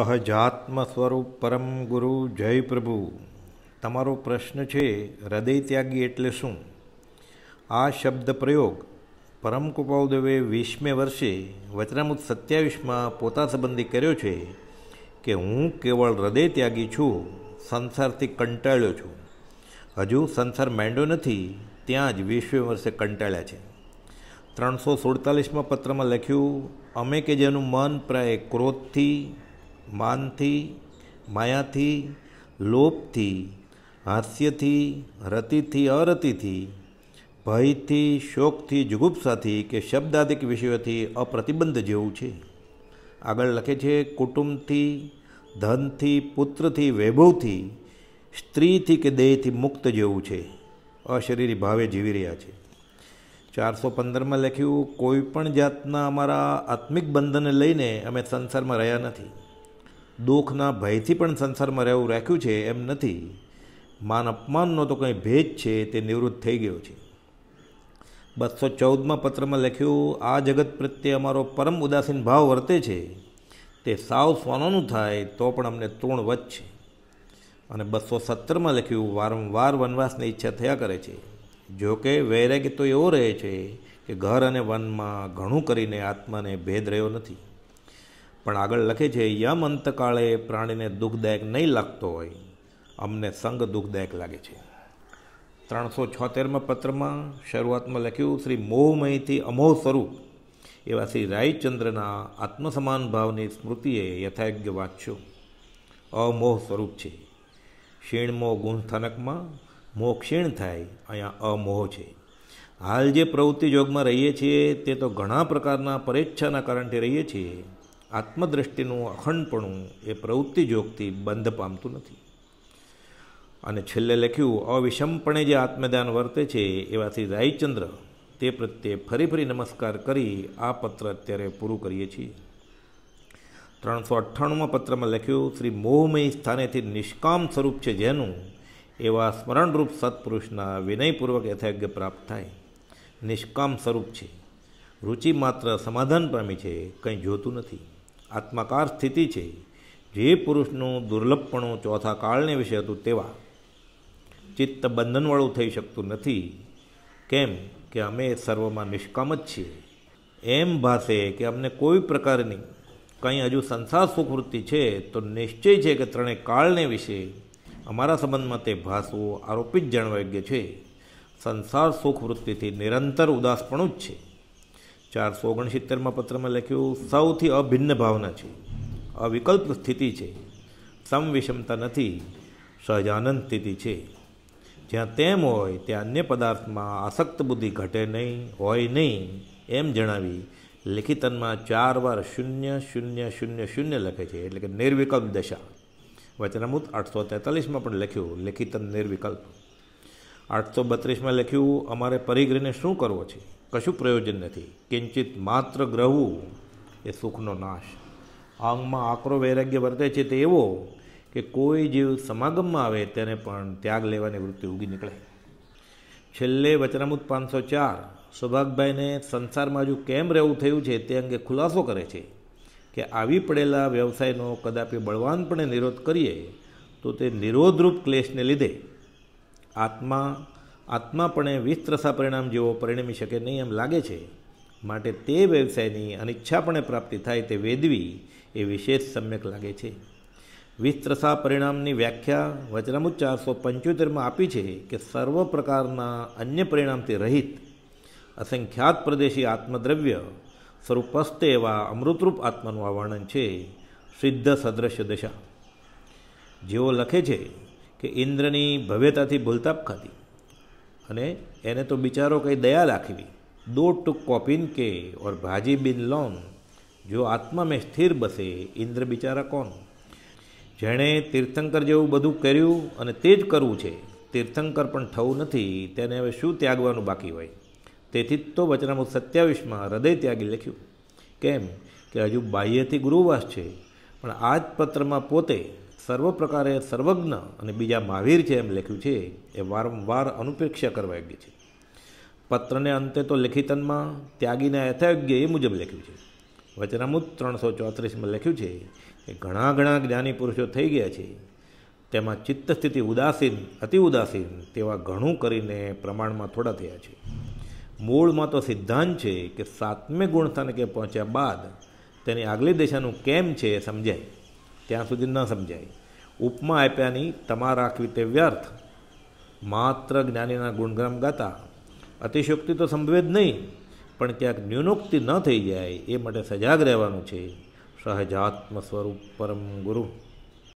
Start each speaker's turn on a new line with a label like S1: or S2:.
S1: સહજાત્મ સ્વરૂપ પરમ ગુરુ જય પ્રભુ તમારો પ્રશ્ન છે હૃદય ત્યાગી એટલે શું આ શબ્દ પ્રયોગ પરમ કૃપાઉદેવે વીસમે વર્ષે વચનામૃત સત્યાવીસમાં પોતા સંબંધી કર્યો છે કે હું કેવળ હૃદય ત્યાગી છું સંસારથી કંટાળ્યો છું હજુ સંસાર માંડ્યો નથી ત્યાં જ વીસમે વર્ષે કંટાળ્યા છે ત્રણસો સુડતાલીસમાં પત્રમાં લખ્યું અમે કે જેનું મન પ્રાય ક્રોધથી માનથી માયાથી લોભથી હાસ્યથી રતિથી અરતિથી ભયથી શોકથી જુગુપ્સાથી કે શબ્દાદિક વિષયોથી અપ્રતિબંધ જેવું છે આગળ લખે છે કુટુંબથી ધનથી પુત્રથી વૈભવથી સ્ત્રીથી કે દેહથી મુક્ત જેવું છે અશરીરી ભાવે જીવી રહ્યા છે ચારસો પંદરમાં લખ્યું કોઈ પણ જાતના અમારા આત્મિક બંધનને લઈને અમે સંસારમાં રહ્યા નથી દુઃખના ભયથી પણ સંસારમાં રહેવું રાખ્યું છે એમ નથી માન અપમાનનો તો કંઈ ભેદ છે તે નિવૃત્ત થઈ ગયો છે બસો ચૌદમાં પત્રમાં લખ્યું આ જગત પ્રત્યે અમારો પરમ ઉદાસીન ભાવ વર્તે છે તે સાવ સ્વાનોનું થાય તો પણ અમને તૃણ છે અને બસો સત્તરમાં લખ્યું વારંવાર વનવાસની ઈચ્છા થયા કરે છે જોકે વૈરાગ્ય તો એવો રહે છે કે ઘર અને વનમાં ઘણું કરીને આત્માને ભેદ રહ્યો નથી પણ આગળ લખે છે યમ અંતકાળે પ્રાણીને દુઃખદાયક નહીં લાગતો હોય અમને સંગ દુઃખદાયક લાગે છે ત્રણસો છોતેરમાં પત્રમાં શરૂઆતમાં લખ્યું શ્રી મોહમયથી અમોહ સ્વરૂપ એવા શ્રી રાયચંદ્રના આત્મસમાન ભાવની સ્મૃતિએ યથાયોગ્ય વાંચ્યો અમોહ સ્વરૂપ છે ક્ષીણમોહ ગુણસ્થાનકમાં મોહ ક્ષીણ થાય અહીંયા અમોહ છે હાલ જે પ્રવૃત્તિ જોગમાં રહીએ છીએ તે તો ઘણા પ્રકારના પરેચ્છાના કારણથી રહીએ છીએ આત્મદ્રષ્ટિનું અખંડપણું એ પ્રવૃત્તિ જોગથી બંધ પામતું નથી અને છેલ્લે લખ્યું અવિષમપણે જે આત્મદાન વર્તે છે એવાથી રાયચંદ્ર તે પ્રત્યે ફરી ફરી નમસ્કાર કરી આ પત્ર અત્યારે પૂરું કરીએ છીએ ત્રણસો અઠ્ઠાણુંમાં પત્રમાં લખ્યું શ્રી મોહમય સ્થાનેથી નિષ્કામ સ્વરૂપ છે જેનું એવા સ્મરણરૂપ સત્પુરુષના વિનયપૂર્વક યથાજ્ઞ પ્રાપ્ત થાય નિષ્કામ સ્વરૂપ છે રુચિ માત્ર સમાધાન પામી છે કંઈ જોતું નથી આત્માકાર સ્થિતિ છે જે પુરુષનું દુર્લભપણું ચોથા કાળને વિશે હતું તેવા ચિત્ત બંધનવાળું થઈ શકતું નથી કેમ કે અમે સર્વમાં નિષ્કામ જ છીએ એમ ભાષે કે અમને કોઈ પ્રકારની કંઈ હજુ સંસાર સુખવૃત્તિ છે તો નિશ્ચય છે કે ત્રણેય કાળને વિશે અમારા સંબંધમાં તે ભાસવું આરોપિત જાણવા યોગ્ય છે સંસાર સુખવૃત્તિથી નિરંતર ઉદાસપણું જ છે ચારસો ઓગણસિત્તેરમાં પત્રમાં લખ્યું સૌથી અભિન્ન ભાવના છે અવિકલ્પ સ્થિતિ છે સમવિષમતા નથી સહજાનંદ સ્થિતિ છે જ્યાં તેમ હોય ત્યાં અન્ય પદાર્થમાં આસક્ત બુદ્ધિ ઘટે નહીં હોય નહીં એમ જણાવી લેખિતનમાં ચાર વાર શૂન્ય શૂન્ય શૂન્ય શૂન્ય લખે છે એટલે કે નિર્વિકલ્પ દશા વચનામૃત આઠસો તેતાલીસમાં પણ લખ્યું લેખિતન નિર્વિકલ્પ આઠસો બત્રીસમાં લખ્યું અમારે પરિગ્રહને શું કરવો છે કશું પ્રયોજન નથી કિંચિત માત્ર ગ્રહવું એ સુખનો નાશ આંગમાં આકરો વૈરાગ્ય વર્તે છે તે એવો કે કોઈ જીવ સમાગમમાં આવે તેને પણ ત્યાગ લેવાની વૃત્તિ ઉગી નીકળે છેલ્લે વચનામૂત પાંચસો ચાર સૌભાગભાઈને સંસારમાં હજુ કેમ રહેવું થયું છે તે અંગે ખુલાસો કરે છે કે આવી પડેલા વ્યવસાયનો કદાપી બળવાનપણે નિરોધ કરીએ તો તે નિરોધરૂપ ક્લેશને લીધે આત્મા આત્માપણે પણ વિસ્ત્રસા પરિણામ જેવો પરિણમી શકે નહીં એમ લાગે છે માટે તે વ્યવસાયની અનિચ્છાપણે પ્રાપ્તિ થાય તે વેદવી એ વિશેષ સમ્યક લાગે છે વિસ્ત્રસા પરિણામની વ્યાખ્યા વચનામુજ ચારસો પંચોતેરમાં આપી છે કે સર્વ પ્રકારના અન્ય પરિણામથી રહિત અસંખ્યાત પ્રદેશી આત્મદ્રવ્ય સ્વરૂપસ્થ એવા અમૃતરૂપ આત્માનું આ વર્ણન છે સિદ્ધ સદ્રશ્ય દશા જેઓ લખે છે કે ઇન્દ્રની ભવ્યતાથી ભૂલતાપ ખાધી અને એને તો બિચારો કંઈ દયા રાખવી દો ટુક કોપિન કે ઓર ભાજી બિન લોન જો આત્મા મેં સ્થિર બસે ઇન્દ્ર બિચારા કોણ જેણે તીર્થંકર જેવું બધું કર્યું અને તે જ કરવું છે તીર્થંકર પણ થવું નથી તેને હવે શું ત્યાગવાનું બાકી હોય તેથી જ તો વચનામું સત્યાવીસમાં હૃદય ત્યાગી લખ્યું કેમ કે હજુ બાહ્યથી ગુરુવાસ છે પણ આ જ પત્રમાં પોતે સર્વ પ્રકારે સર્વજ્ઞ અને બીજા મહાવીર છે એમ લખ્યું છે એ વારંવાર અનુપેક્ષા કરવા યોગ્ય છે પત્રને અંતે તો લેખિતનમાં ત્યાગીને યથાયોગ્ય એ મુજબ લખ્યું છે વચનામૃત ત્રણસો ચોત્રીસમાં લખ્યું છે કે ઘણા ઘણા જ્ઞાની પુરુષો થઈ ગયા છે તેમાં ચિત્ત સ્થિતિ ઉદાસીન અતિ ઉદાસીન તેવા ઘણું કરીને પ્રમાણમાં થોડા થયા છે મૂળમાં તો સિદ્ધાંત છે કે સાતમે ગુણ સ્થાનકે પહોંચ્યા બાદ તેની આગલી દિશાનું કેમ છે એ સમજાય ત્યાં સુધી ન સમજાય ઉપમા આપ્યાની તમારા કવિતે વ્યર્થ માત્ર જ્ઞાનીના ગુણગ્રામ ગાતા અતિશયોક્તિ તો સંભવે નહીં પણ ક્યાંક ન્યૂનોક્તિ ન થઈ જાય એ માટે સજાગ રહેવાનું છે સહજાત્મ સ્વરૂપ પરમ ગુરુ